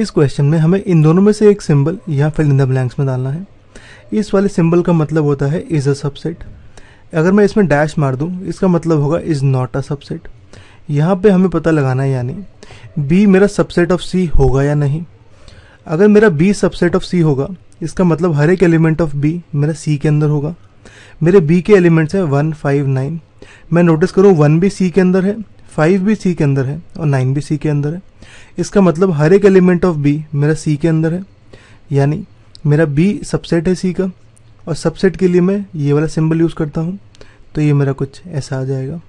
इस क्वेश्चन में हमें इन दोनों में से एक सिंबल या फिर इन द ब्लैंक्स में डालना है इस वाले सिंबल का मतलब होता है इज़ अ सबसेट अगर मैं इसमें डैश मार दूँ इसका मतलब होगा इज़ नॉट अ सबसेट यहाँ पे हमें पता लगाना है यानी बी मेरा सबसेट ऑफ सी होगा या नहीं अगर मेरा बी सबसेट ऑफ सी होगा इसका मतलब हर एक एलिमेंट ऑफ बी मेरा सी के अंदर होगा मेरे बी के एलिमेंट्स हैं वन फाइव नाइन मैं नोटिस करूँ वन भी सी के अंदर है फाइव भी सी के अंदर है और नाइन भी सी के अंदर है इसका मतलब हर एक एलिमेंट ऑफ बी मेरा सी के अंदर है यानी मेरा बी सबसेट है सी का और सबसेट के लिए मैं ये वाला सिंबल यूज़ करता हूँ तो ये मेरा कुछ ऐसा आ जाएगा